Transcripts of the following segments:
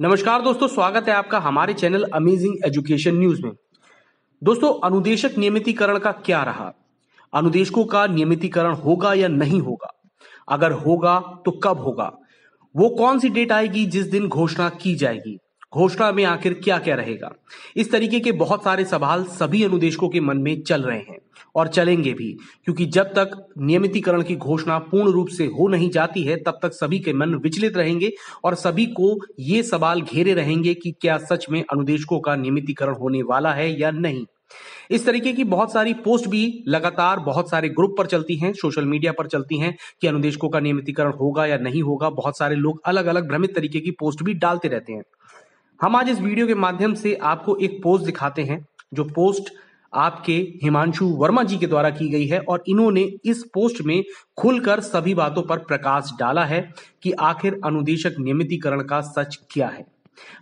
नमस्कार दोस्तों स्वागत है आपका हमारे चैनल अमेजिंग एजुकेशन न्यूज में दोस्तों अनुदेशक नियमितीकरण का क्या रहा अनुदेशकों का नियमितीकरण होगा या नहीं होगा अगर होगा तो कब होगा वो कौन सी डेट आएगी जिस दिन घोषणा की जाएगी घोषणा में आखिर क्या क्या रहेगा इस तरीके के बहुत सारे सवाल सभी अनुदेशकों के मन में चल रहे हैं और चलेंगे भी क्योंकि जब तक नियमितीकरण की घोषणा पूर्ण रूप से हो नहीं जाती है तब तक सभी के मन विचलित रहेंगे और सभी को ये सवाल घेरे रहेंगे कि क्या सच में अनुदेशकों का नियमितीकरण होने वाला है या नहीं इस तरीके की बहुत सारी पोस्ट भी लगातार बहुत सारे ग्रुप पर चलती हैं सोशल मीडिया पर चलती हैं कि अनुदेशकों का नियमितीकरण होगा या नहीं होगा बहुत सारे लोग अलग अलग भ्रमित तरीके की पोस्ट भी डालते रहते हैं हम आज इस वीडियो के माध्यम से आपको एक पोस्ट दिखाते हैं जो पोस्ट आपके हिमांशु वर्मा जी के द्वारा की गई है और इन्होंने इस पोस्ट में खुलकर सभी बातों पर प्रकाश डाला है कि आखिर अनुदेशक नियमितीकरण का सच क्या है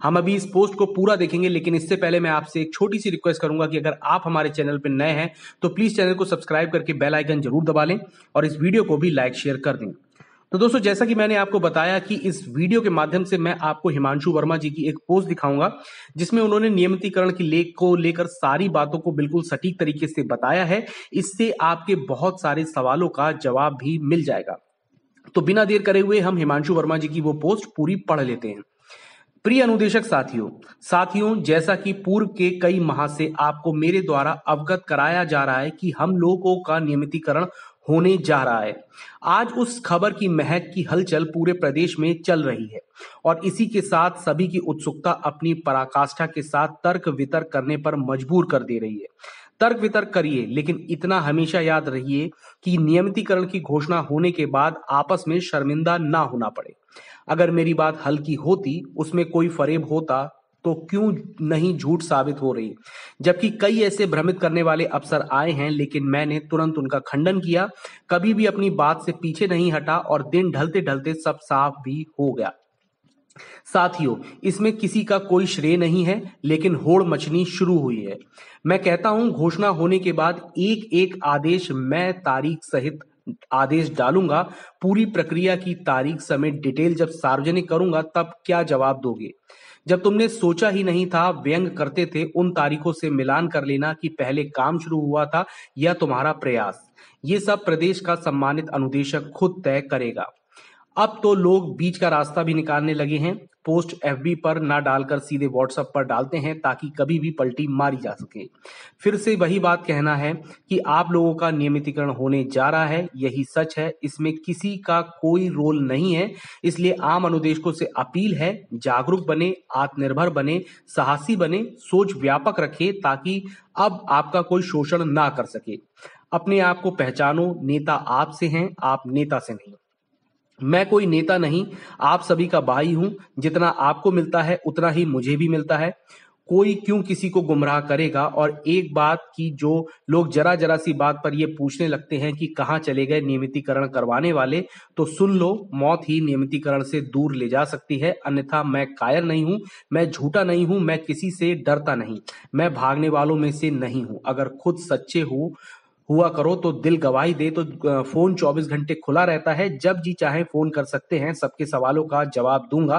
हम अभी इस पोस्ट को पूरा देखेंगे लेकिन इससे पहले मैं आपसे एक छोटी सी रिक्वेस्ट करूंगा कि अगर आप हमारे चैनल पर नए हैं तो प्लीज चैनल को सब्सक्राइब करके बेल आइकन जरूर दबा लें और इस वीडियो को भी लाइक शेयर कर दें तो दोस्तों जैसा कि मैंने आपको बताया कि इस वीडियो के माध्यम से मैं आपको हिमांशु वर्मा जी की एक पोस्ट दिखाऊंगा जिसमें उन्होंने नियमितीकरण की लेख को लेकर सारी बातों को बिल्कुल सटीक तरीके से बताया है इससे आपके बहुत सारे सवालों का जवाब भी मिल जाएगा तो बिना देर करे हुए हम हिमांशु वर्मा जी की वो पोस्ट पूरी पढ़ लेते हैं प्रिय अनुदेशक साथियों साथियों जैसा कि पूर्व के कई माह से आपको मेरे द्वारा अवगत कराया जा रहा है कि हम लोगों का नियमितीकरण होने जा रहा है आज उस खबर की महक की हलचल पूरे प्रदेश में चल रही है और इसी के साथ सभी की उत्सुकता अपनी पराकाष्ठा के साथ तर्क वितर्क करने पर मजबूर कर दे रही है तर्क वितर्क करिए लेकिन इतना हमेशा याद रहिए कि नियमितीकरण की घोषणा होने के बाद आपस में शर्मिंदा ना होना पड़े अगर मेरी बात हल्की होती उसमें कोई फरेब होता तो क्यों नहीं झूठ साबित हो रही जबकि कई ऐसे भ्रमित करने वाले अफसर आए हैं लेकिन मैंने तुरंत उनका खंडन किया कभी भी अपनी बात से पीछे नहीं हटा और दिन ढलते ढलते सब साफ भी हो गया साथियों इसमें किसी का कोई श्रेय नहीं है लेकिन होड़ मचनी शुरू हुई है मैं कहता हूं घोषणा होने के बाद एक एक आदेश मैं तारीख सहित आदेश डालूंगा पूरी प्रक्रिया की तारीख समेत डिटेल जब सार्वजनिक करूंगा तब क्या जवाब दोगे जब तुमने सोचा ही नहीं था व्यंग करते थे उन तारीखों से मिलान कर लेना कि पहले काम शुरू हुआ था या तुम्हारा प्रयास ये सब प्रदेश का सम्मानित अनुदेशक खुद तय करेगा अब तो लोग बीच का रास्ता भी निकालने लगे हैं पोस्ट एफबी पर ना डालकर सीधे व्हाट्सएप पर डालते हैं ताकि कभी भी पलटी मारी जा सके फिर से वही बात कहना है कि आप लोगों का नियमितीकरण होने जा रहा है यही सच है इसमें किसी का कोई रोल नहीं है इसलिए आम अनुदेशकों से अपील है जागरूक बने आत्मनिर्भर बने साहसी बने सोच व्यापक रखे ताकि अब आपका कोई शोषण ना कर सके अपने आप को पहचानो नेता आपसे हैं आप नेता से नहीं मैं कोई नेता नहीं आप सभी का भाई हूं जितना आपको मिलता है उतना ही मुझे भी मिलता है कोई क्यों किसी को गुमराह करेगा और एक बात की जो लोग जरा जरा सी बात पर ये पूछने लगते हैं कि कहाँ चले गए नियमितीकरण करवाने वाले तो सुन लो मौत ही नियमितीकरण से दूर ले जा सकती है अन्यथा मैं कायर नहीं हूं मैं झूठा नहीं हूं मैं किसी से डरता नहीं मैं भागने वालों में से नहीं हूं अगर खुद सच्चे हूं हुआ करो तो दिल गवाही दे तो फोन 24 घंटे खुला रहता है जब जी चाहे फोन कर सकते हैं सबके सवालों का जवाब दूंगा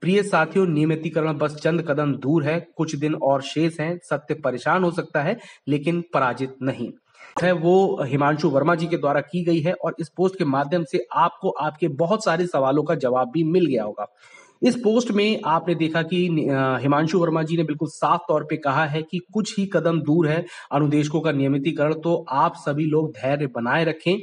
प्रिय साथियों नियमितीकरण बस चंद कदम दूर है कुछ दिन और शेष हैं सत्य परेशान हो सकता है लेकिन पराजित नहीं है वो हिमांशु वर्मा जी के द्वारा की गई है और इस पोस्ट के माध्यम से आपको आपके बहुत सारे सवालों का जवाब भी मिल गया होगा इस पोस्ट में आपने देखा कि हिमांशु वर्मा जी ने बिल्कुल साफ तौर पे कहा है कि कुछ ही कदम दूर है अनुदेशकों का नियमितीकरण तो आप सभी लोग धैर्य बनाए रखें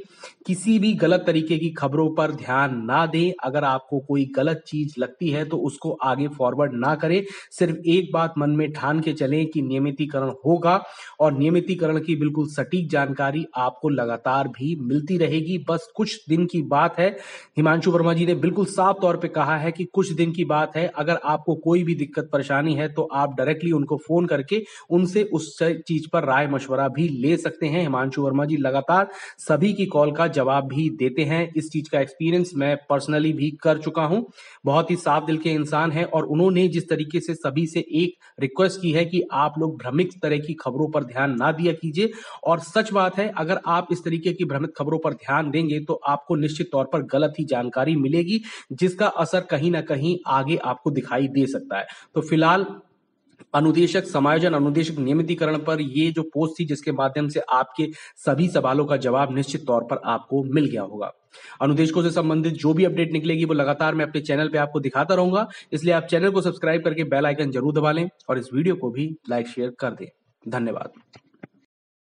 किसी भी गलत तरीके की खबरों पर ध्यान ना दें अगर आपको कोई गलत चीज लगती है तो उसको आगे फॉरवर्ड ना करें सिर्फ एक बात मन में ठान के चलें कि नियमितीकरण होगा और नियमितीकरण की बिल्कुल सटीक जानकारी आपको लगातार भी मिलती रहेगी बस कुछ दिन की बात है हिमांशु वर्मा जी ने बिल्कुल साफ तौर पर कहा है कि कुछ दिन दिन की बात है अगर आपको कोई भी दिक्कत परेशानी है तो आप डायरेक्टली उनको फोन करके उनसे उस चीज पर राय मशवरा भी ले सकते हैं हिमांशु वर्मा जी लगातार सभी की कॉल का जवाब भी देते हैं इस चीज का एक्सपीरियंस मैं पर्सनली भी कर चुका हूं बहुत ही साफ दिल के इंसान है और उन्होंने जिस तरीके से सभी से एक रिक्वेस्ट की है कि आप लोग भ्रमित तरह की खबरों पर ध्यान ना दिया कीजिए और सच बात है अगर आप इस तरीके की भ्रमित खबरों पर ध्यान देंगे तो आपको निश्चित तौर पर गलत ही जानकारी मिलेगी जिसका असर कहीं ना कहीं कहीं आगे आपको दिखाई दे सकता है तो फिलहाल अनुदेशक समायोजन अनुदेशक नियमितीकरण पर ये जो पोस्ट थी जिसके माध्यम से आपके सभी सवालों का जवाब निश्चित तौर पर आपको मिल गया होगा अनुदेशकों से संबंधित जो भी अपडेट निकलेगी वो लगातार मैं अपने चैनल पे आपको दिखाता रहूंगा इसलिए आप चैनल को सब्सक्राइब करके बेल आइकन जरूर दबा लें और इस वीडियो को भी लाइक शेयर कर दें धन्यवाद